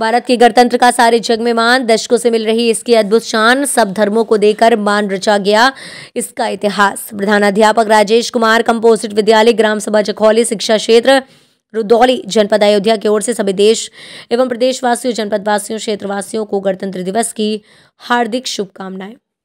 भारत के गणतंत्र का सारे जग में मान दशकों से मिल रही इसकी अद्भुत शान सब धर्मों को देकर मान रचा गया इसका इतिहास प्रधानाध्यापक राजेश कुमार कंपोजिट विद्यालय ग्राम सभा जखौली शिक्षा क्षेत्र रुदौली जनपद अयोध्या की ओर से सभी देश एवं प्रदेशवासियों जनपदवासियों क्षेत्रवासियों को गणतंत्र दिवस की हार्दिक शुभकामनाएं